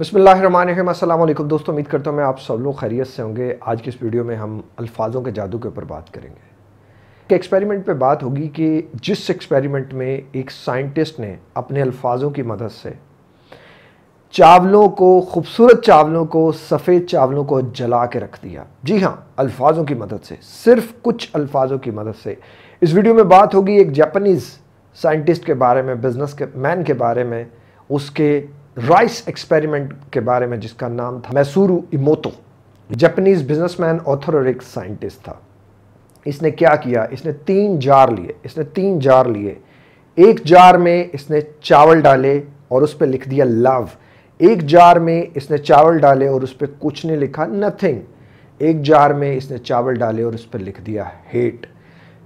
बसमिलकुम दोस्तों उम्मीद करता हूँ मैं आप सब लोग खैरियत से होंगे आज की इस वीडियो में हम अल्फाजों के जादू के ऊपर बात करेंगे कि एक्सपेरिमेंट पे बात होगी कि जिस एक्सपेरिमेंट में एक साइंटिस्ट ने अपने अल्फाजों की मदद से चावलों को खूबसूरत चावलों को सफ़ेद चावलों को जला के रख दिया जी हाँ अल्फाजों की मदद से सिर्फ कुछ अल्फाजों की मदद से इस वीडियो में बात होगी एक जापानीज़ साइंटिस्ट के बारे में बिजनेस के मैन के बारे में उसके राइस एक्सपेरिमेंट के बारे में जिसका नाम था Masaru Emoto Japanese businessman author और एक साइंटिस्ट था इसने क्या किया इसने तीन जार लिए इसने तीन जार लिए एक जार में इसने चावल डाले और उस पर लिख दिया लव एक जार में इसने चावल डाले और उस पर कुछ नहीं लिखा नथिंग एक जार में इसने चावल डाले और उस पर लिख दिया हेट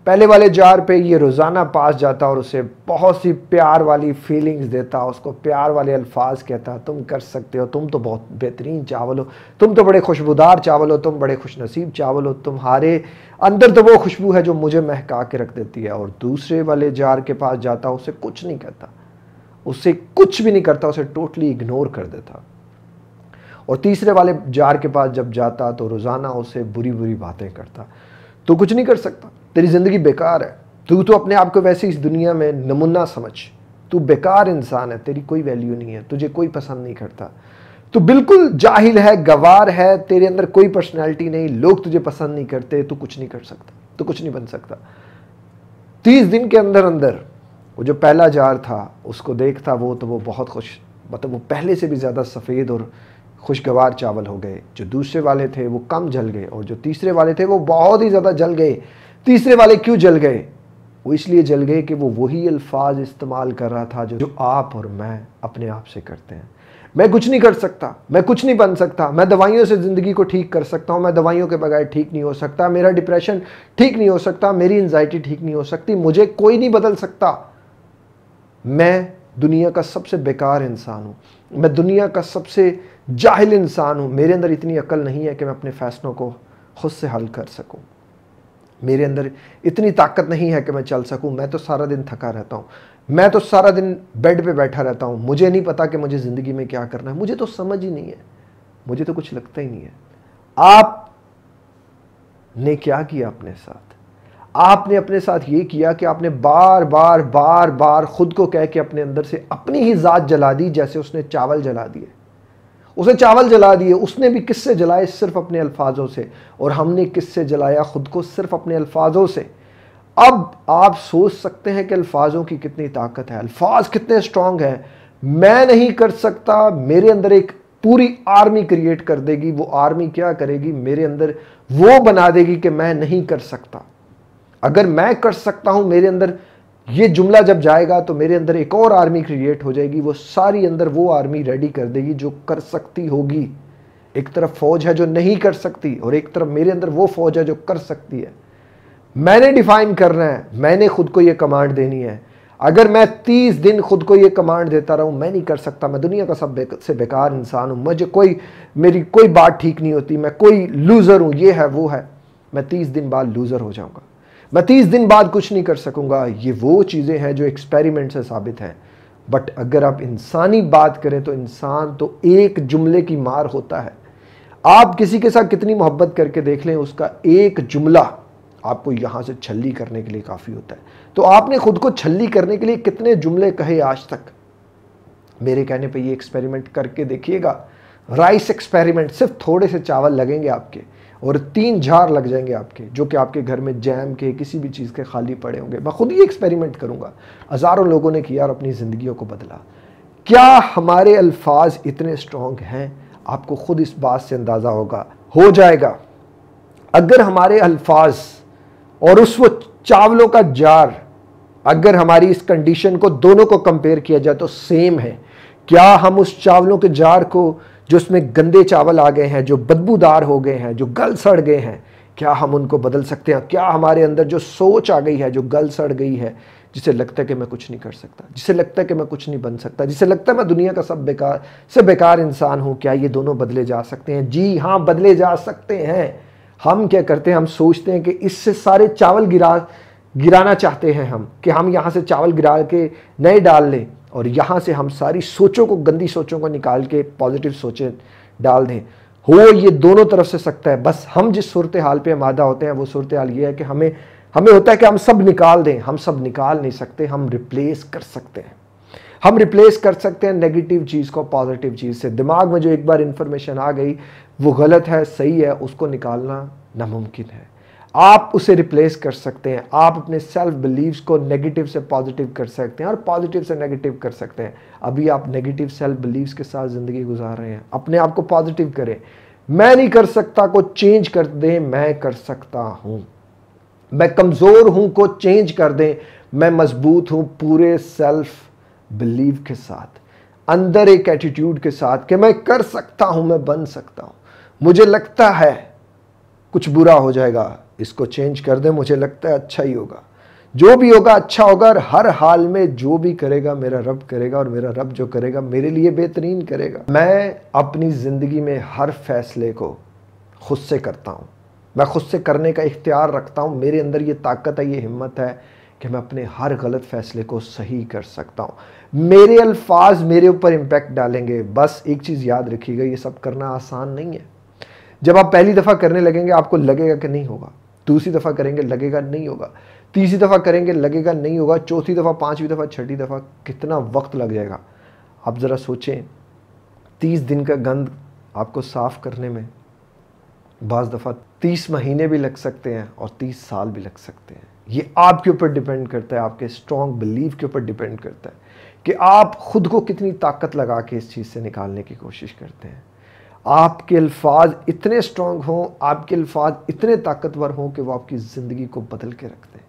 पहले वाले जार पे ये रोज़ाना पास जाता और उसे बहुत सी प्यार वाली फीलिंग्स देता उसको प्यार वाले अल्फाज कहता तुम कर सकते हो तुम तो बहुत बेहतरीन चावल हो तुम तो बड़े खुशबूदार चावल हो तुम बड़े खुश नसीब चावल हो तुम्हारे अंदर तो वो खुशबू है जो मुझे महका के रख देती है और दूसरे वाले जार के पास जाता उसे कुछ नहीं कहता उसे कुछ भी नहीं करता उसे टोटली इग्नोर कर देता और तीसरे वाले जार के पास जब जाता तो रोज़ाना उसे बुरी बुरी बातें करता तो कुछ नहीं कर सकता तेरी ज़िंदगी बेकार है तू तो अपने आप को वैसे इस दुनिया में नमूना समझ तू बेकार इंसान है तेरी कोई वैल्यू नहीं है तुझे कोई पसंद नहीं करता तू बिल्कुल जाहिल है गवार है तेरे अंदर कोई पर्सनैलिटी नहीं लोग तुझे पसंद नहीं करते तू कुछ नहीं कर सकता तू कुछ नहीं बन सकता तीस दिन के अंदर अंदर वो जो पहला जार था उसको देखता वो तो वो बहुत खुश मतलब वो पहले से भी ज़्यादा सफ़ेद और खुशगवार चावल हो गए जो दूसरे वाले थे वो कम जल गए और जो तीसरे वाले थे वो बहुत ही ज़्यादा जल गए तीसरे वाले क्यों जल गए वो इसलिए जल गए कि वो वही अल्फाज इस्तेमाल कर रहा था जो आप और मैं अपने आप से करते हैं मैं कुछ नहीं कर सकता मैं कुछ नहीं बन सकता मैं दवाइयों से ज़िंदगी को ठीक कर सकता हूँ मैं दवाइयों के बगैर ठीक नहीं हो सकता मेरा डिप्रेशन ठीक नहीं हो सकता मेरी एनजाइटी ठीक नहीं हो सकती मुझे कोई नहीं बदल सकता मैं दुनिया का सबसे बेकार इंसान हूँ मैं दुनिया का सबसे जाहिल इंसान हूँ मेरे अंदर इतनी अकल नहीं है कि मैं अपने फ़ैसलों को खुद से हल कर सकूँ मेरे अंदर इतनी ताकत नहीं है कि मैं चल सकूं मैं तो सारा दिन थका रहता हूं मैं तो सारा दिन बेड पे बैठा रहता हूं मुझे नहीं पता कि मुझे ज़िंदगी में क्या करना है मुझे तो समझ ही नहीं है मुझे तो कुछ लगता ही नहीं है आप ने क्या किया अपने साथ आपने अपने साथ ये किया कि आपने बार बार बार बार खुद को कह के अपने अंदर से अपनी ही ज़ात जला दी जैसे उसने चावल जला दिए उसे चावल जला दिए उसने भी किससे जलाए सिर्फ अपने अल्फाजों से और हमने किससे जलाया ख़ुद को सिर्फ अपने अल्फाजों से अब आप सोच सकते हैं कि अल्फाजों की कितनी ताकत है अल्फाज कितने स्ट्रांग हैं मैं नहीं कर सकता मेरे अंदर एक पूरी आर्मी क्रिएट कर देगी वो आर्मी क्या करेगी मेरे अंदर वो बना देगी कि मैं नहीं कर सकता अगर मैं कर सकता हूं मेरे अंदर ये जुमला जब जाएगा तो मेरे अंदर एक और आर्मी क्रिएट हो जाएगी वो सारी अंदर वो आर्मी रेडी कर देगी जो कर सकती होगी एक तरफ फौज है जो नहीं कर सकती और एक तरफ मेरे अंदर वो फौज है जो कर सकती है मैंने डिफाइन करना है मैंने खुद को ये कमांड देनी है अगर मैं तीस दिन खुद को ये कमांड देता रहूं मैं नहीं कर सकता मैं दुनिया का सब से बेकार इंसान हूं मुझे कोई मेरी कोई बात ठीक नहीं होती मैं कोई लूज़र हूं ये है वो है मैं तीस दिन बाद लूज़र हो जाऊँगा मैं तीस दिन बाद कुछ नहीं कर सकूंगा ये वो चीज़ें हैं जो एक्सपेरिमेंट से साबित हैं बट अगर आप इंसानी बात करें तो इंसान तो एक जुमले की मार होता है आप किसी के साथ कितनी मोहब्बत करके देख लें उसका एक जुमला आपको यहाँ से छली करने के लिए काफ़ी होता है तो आपने खुद को छली करने के लिए कितने जुमले कहे आज तक मेरे कहने पे ये एक्सपेरिमेंट करके देखिएगा राइस एक्सपेरिमेंट सिर्फ थोड़े से चावल लगेंगे आपके और तीन झार लग जाएंगे आपके जो कि आपके घर में जैम के किसी भी चीज़ के खाली पड़े होंगे मैं खुद ही एक्सपेरिमेंट करूँगा हज़ारों लोगों ने किया और अपनी ज़िंदगियों को बदला क्या हमारे अल्फाज इतने स्ट्रॉन्ग हैं आपको खुद इस बात से अंदाज़ा होगा हो जाएगा अगर हमारे अल्फाज और उस वो चावलों का जार अगर हमारी इस कंडीशन को दोनों को कंपेयर किया जाए तो सेम है क्या हम उस चावलों के जार को जो उसमें गंदे चावल आ गए हैं जो बदबूदार हो गए हैं जो गल सड़ गए हैं क्या हम उनको बदल सकते हैं क्या हमारे अंदर जो सोच आ गई है जो गल सड़ गई है जिसे लगता है कि मैं कुछ नहीं कर सकता जिसे लगता है कि मैं कुछ नहीं बन सकता जिसे लगता है मैं दुनिया का सब बेकार से बेकार इंसान हूँ क्या ये दोनों बदले जा सकते हैं जी हाँ बदले जा सकते हैं हम क्या करते हैं हम सोचते हैं कि इससे सारे चावल गिरा गिराना चाहते हैं हम कि हम यहाँ से चावल गिरा के नए डाल लें और यहाँ से हम सारी सोचों को गंदी सोचों को निकाल के पॉजिटिव सोचें डाल दें हो ये दोनों तरफ से सकता है बस हम जिस सूरत हाल पर मादा होते हैं वो सूरत हाल ये है कि हमें हमें होता है कि हम सब निकाल दें हम सब निकाल नहीं सकते हम रिप्लेस कर सकते हैं हम रिप्लेस कर सकते हैं नेगेटिव चीज़ को पॉजिटिव चीज़ से दिमाग में जो एक बार इन्फॉर्मेशन आ गई वो गलत है सही है उसको निकालना नामुमकिन है आप उसे रिप्लेस कर सकते हैं आप अपने सेल्फ बिलीव्स को नेगेटिव से पॉजिटिव कर सकते हैं और पॉजिटिव से नेगेटिव कर सकते हैं अभी आप नेगेटिव सेल्फ बिलीव्स के साथ ज़िंदगी गुजार रहे हैं अपने आप को पॉजिटिव करें मैं नहीं कर सकता को चेंज कर दें मैं कर सकता हूँ मैं कमज़ोर हूँ को चेंज कर दें मैं मजबूत हूँ पूरे सेल्फ बिलीव के साथ अंदर एक एटीट्यूड के साथ कि मैं कर सकता हूँ मैं बन सकता हूँ मुझे लगता है कुछ बुरा हो जाएगा इसको चेंज कर दें मुझे लगता है अच्छा ही होगा जो भी होगा अच्छा होगा और हर हाल में जो भी करेगा मेरा रब करेगा और मेरा रब जो करेगा मेरे लिए बेहतरीन करेगा मैं अपनी ज़िंदगी में हर फैसले को खुद से करता हूँ मैं खुद से करने का इख्तियार रखता हूँ मेरे अंदर ये ताकत है ये हिम्मत है कि मैं अपने हर गलत फैसले को सही कर सकता हूँ मेरे अल्फाज मेरे ऊपर इम्पैक्ट डालेंगे बस एक चीज़ याद रखिएगा ये सब करना आसान नहीं है जब आप पहली दफ़ा करने लगेंगे आपको लगेगा कि नहीं होगा दूसरी दफ़ा करेंगे लगेगा नहीं होगा तीसरी दफ़ा करेंगे लगेगा नहीं होगा चौथी दफ़ा पाँचवीं दफ़ा छठी दफ़ा कितना वक्त लग जाएगा आप ज़रा सोचें तीस दिन का गंद आपको साफ़ करने में बज़ दफ़ा तीस महीने भी लग सकते हैं और तीस साल भी लग सकते हैं ये आपके ऊपर डिपेंड करता है आपके स्ट्रॉन्ग बिलीव के ऊपर डिपेंड करता है कि आप खुद को कितनी ताकत लगा के इस चीज़ से निकालने की कोशिश करते हैं आपके अल्फाज इतने स्ट्रॉन्ग हों आपके अल्फाज इतने ताकतवर हों कि वो आपकी ज़िंदगी को बदल के रख दें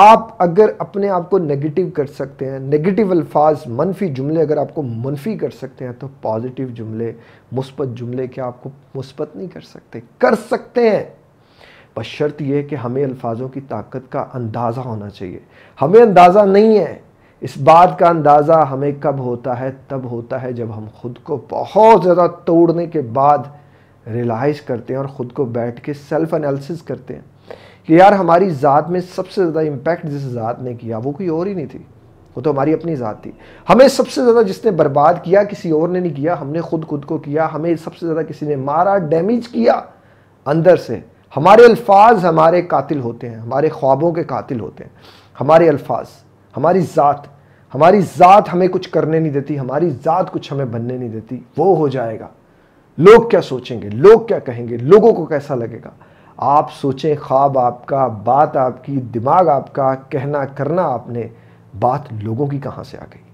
आप अगर अपने आप को नेगेटिव कर सकते हैं नेगेटिव अल्फाज मनफी जुमले अगर आपको मनफी कर सकते हैं तो पॉजिटिव जुमले मुस्बत जुमले क्या आपको मुस्बत नहीं कर सकते कर सकते हैं बस शर्त यह है कि हमें अल्फाजों की ताकत का अंदाज़ा होना चाहिए हमें अंदाज़ा नहीं है इस बात का अंदाज़ा हमें कब होता है तब होता है जब हम खुद को बहुत ज़्यादा तोड़ने के बाद रिलाइज़ करते हैं और ख़ुद को बैठ के सेल्फ़ एनालिसिस करते हैं कि यार हमारी ज़ात में सबसे ज़्यादा इम्पैक्ट जिस ज़ात ने किया वो कोई और ही नहीं थी वो तो हमारी अपनी ज़ात थी हमें सबसे ज़्यादा जिसने बर्बाद किया किसी और ने नहीं किया हमने खुद खुद को किया हमें सबसे ज़्यादा किसी ने मारा डैमेज किया अंदर से हमारे अल्फाज हमारे कातिल होते हैं हमारे ख्वाबों के कातिल होते हैं हमारे अल्फाज हमारी ज़ात हमारी ज़ात हमें कुछ करने नहीं देती हमारी ज़ात कुछ हमें बनने नहीं देती वो हो जाएगा लोग क्या सोचेंगे लोग क्या कहेंगे लोगों को कैसा लगेगा आप सोचें ख्वाब आपका बात आपकी दिमाग आपका कहना करना आपने बात लोगों की कहाँ से आ गई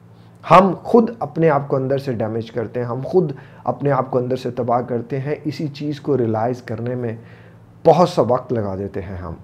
हम खुद अपने आप को अंदर से डैमेज करते हैं हम खुद अपने आप को अंदर से तबाह करते हैं इसी चीज़ को रियलाइज़ करने में बहुत सा वक्त लगा देते हैं हम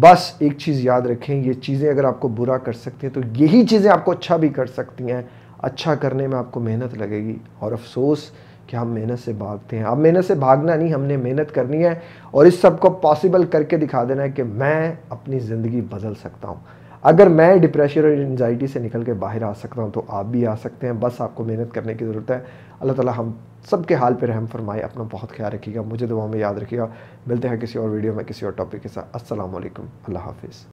बस एक चीज़ याद रखें ये चीज़ें अगर आपको बुरा कर सकती हैं तो यही चीज़ें आपको अच्छा भी कर सकती हैं अच्छा करने में आपको मेहनत लगेगी और अफसोस कि हम मेहनत से भागते हैं अब मेहनत से भागना नहीं हमने मेहनत करनी है और इस सब को पॉसिबल करके दिखा देना है कि मैं अपनी ज़िंदगी बदल सकता हूँ अगर मैं डिप्रेशन और एनजाइटी से निकल के बाहर आ सकता हूँ तो आप भी आ सकते हैं बस आपको मेहनत करने की ज़रूरत है अल्लाह ताला हम सब के हाल पर रहम फरमाए अपना बहुत ख्याल रखिएगा मुझे दुआ में याद रखिएगा मिलते हैं किसी और वीडियो में किसी और टॉपिक के साथ असल अल्लाह हाफिज़